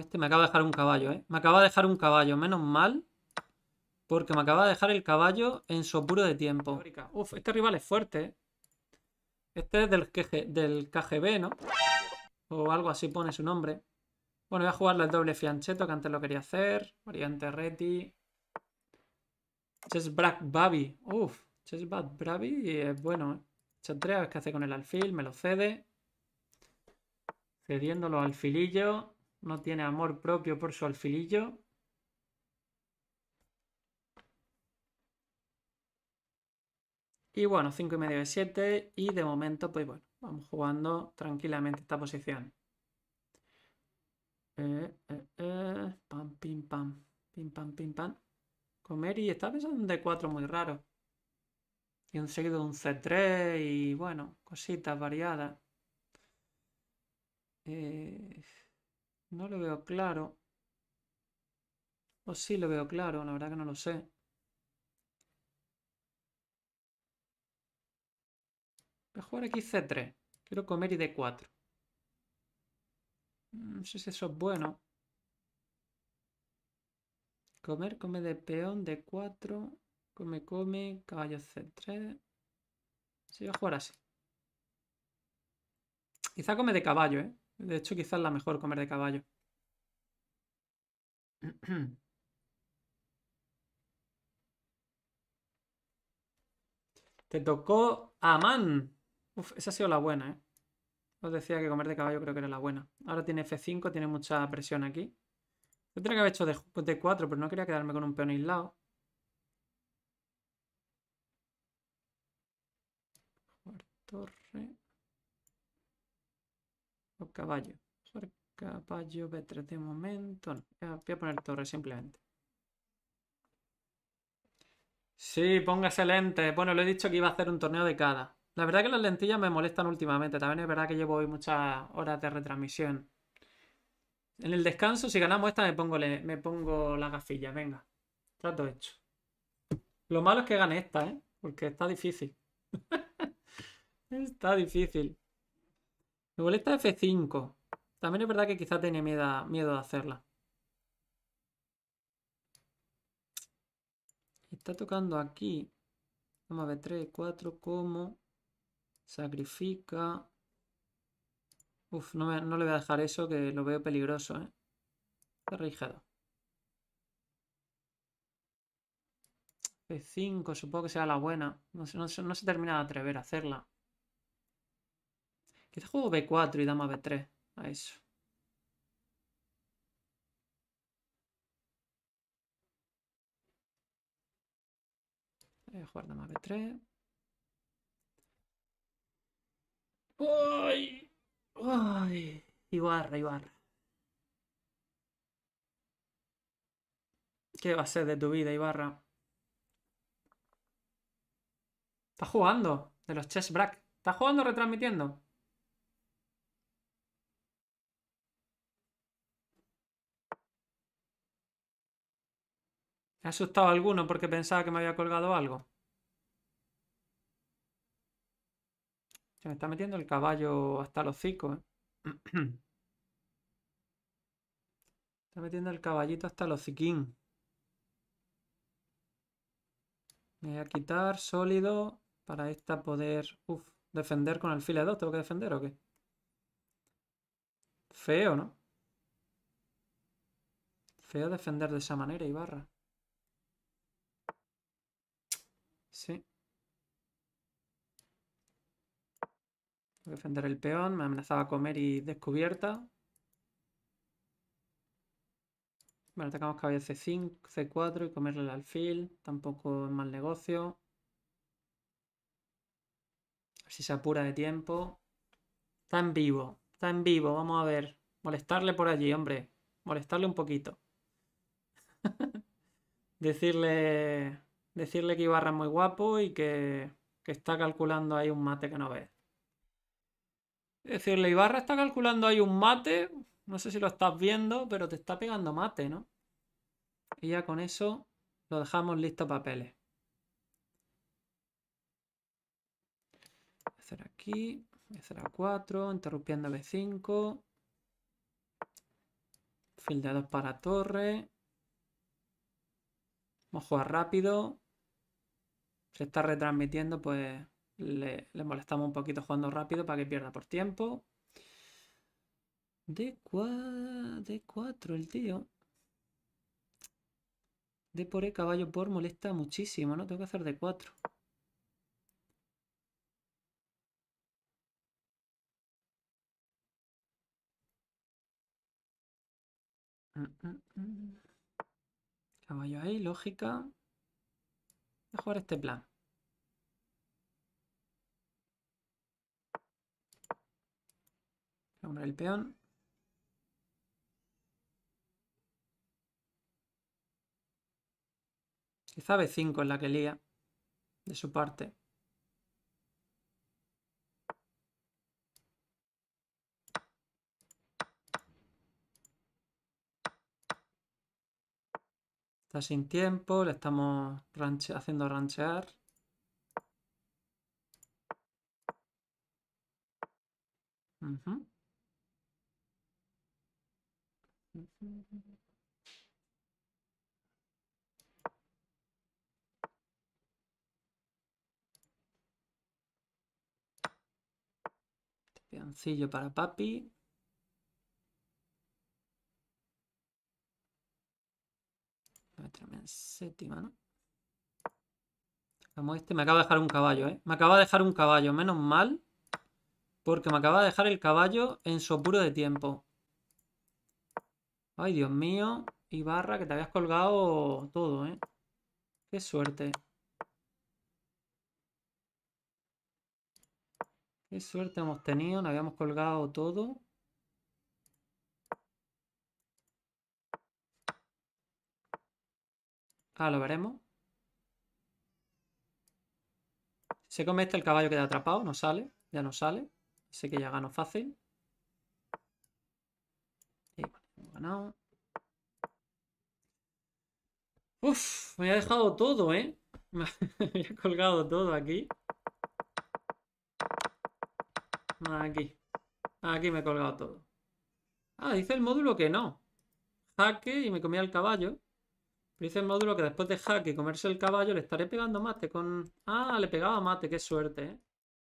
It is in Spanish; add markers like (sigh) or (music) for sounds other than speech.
este, me acaba de dejar un caballo, ¿eh? Me acaba de dejar un caballo, menos mal. Porque me acaba de dejar el caballo en su de tiempo. Uf, este rival es fuerte, ¿eh? Este es del, KGB, ¿no? O algo así pone su nombre. Bueno, voy a jugarle el doble fiancheto, que antes lo quería hacer. Variante Reti. Brack Babi. Uf, Chessback Babi es eh, bueno, ¿eh? a ver qué hace con el alfil, me lo cede. Cediendo los alfilillos. No tiene amor propio por su alfilillo. Y bueno, 5 y medio de 7 y de momento, pues bueno, vamos jugando tranquilamente esta posición. Eh, eh, eh, pam, pim, pam, pim, pam, pim, pam. Comer y está pensando un D4 muy raro. Y un seguido de un C3 y bueno, cositas variadas. Eh... No lo veo claro. O sí lo veo claro, la verdad que no lo sé. Voy a jugar aquí C3. Quiero comer y D4. Mm, no sé si eso es bueno. Comer, come de peón, D4. Come, come, caballo C3. Sí, voy a jugar así. Quizá come de caballo, ¿eh? De hecho, quizás la mejor comer de caballo. (clears throat) Te tocó Amán. Uf, esa ha sido la buena, ¿eh? Os decía que comer de caballo creo que era la buena. Ahora tiene F5, tiene mucha presión aquí. Yo tendría que haber hecho d 4, pero no quería quedarme con un peón aislado. torre. O caballo. Caballo b de momento. Voy a poner torre simplemente. Sí, póngase lente Bueno, lo he dicho que iba a hacer un torneo de cada. La verdad que las lentillas me molestan últimamente. También es verdad que llevo hoy muchas horas de retransmisión. En el descanso, si ganamos esta, me pongo, me las Venga, trato hecho. Lo malo es que gane esta, ¿eh? Porque está difícil. (laughs) está difícil. Me molesta F5. También es verdad que quizá tiene miedo, de hacerla. Está tocando aquí. Vamos b ver, 3, 4, ¿cómo? Sacrifica. Uf, no, le voy a dejar eso, que lo veo peligroso, ¿eh? Está rígido. b 5 supongo que sea la buena. No, no, no se termina de atrever a hacerla. Quizá juego B4 y dama B3 a eso. Voy a jugar dama b3. ¡Uy! Ibarra, Ibarra. ¿Qué va a ser de tu vida, Ibarra? Está jugando de los chess brack. Está jugando retransmitiendo. ¿He asustado a alguno porque pensaba que me había colgado algo? Se me está metiendo el caballo hasta los hocico, ¿eh? está metiendo el caballito hasta los hociquín. Me voy a quitar sólido para esta poder... Uf, defender con file 2. ¿Tengo que defender o qué? Feo, ¿no? Feo defender de esa manera, Ibarra. Defender el peón, me amenazaba comer y descubierta. Bueno, atacamos caballo C5, C4 y comerle el alfil. Tampoco es mal negocio. A ver si se apura de tiempo. Está en vivo, está en vivo. Vamos a ver. Molestarle por allí, hombre. Molestarle un poquito. (laughs) decirle, decirle que Ibarra es muy guapo y que, que está calculando ahí un mate que no ve. Es decir, la Ibarra está calculando ahí un mate. No sé si lo estás viendo, pero te está pegando mate, ¿no? Y ya con eso lo dejamos listo papeles. Voy a hacer aquí, voy a hacer A4, interrumpiendo B5. Fil de 2 para torre. Vamos a jugar rápido. Se está retransmitiendo, pues le, molestamos un poquito jugando rápido para que pierda por tiempo. D4, D4 el tío. D por E caballo por molesta muchísimo, ¿no? Tengo que hacer D4. Mm, mm, mm. Caballo ahí, lógica. Voy a jugar este plan. el peón. Quizá B5 es la que lía de su parte. Está sin tiempo, le estamos haciendo ranchear. Peoncillo para papi. en séptima, ¿no? Como este, me acaba de dejar un caballo, ¿eh? Me acaba de dejar un caballo, menos mal. Porque me acaba de dejar el caballo en su apuro de tiempo. Ay, Dios mío. Ibarra, que te habías colgado todo, ¿eh? Qué suerte. Qué suerte hemos tenido. Nos habíamos colgado todo. Ah, lo veremos. se comete este el caballo queda atrapado. No sale. Ya no sale. Sé que ya gano fácil. me ha dejado todo, ¿eh? (laughs) me ha colgado todo aquí. Aquí. Aquí me he colgado todo. Ah, dice el módulo que no. Jaque y me comía el caballo. dice el módulo que después de jaque y comerse el caballo le estaré pegando mate con... Ah, le pegaba mate, qué suerte, ¿eh?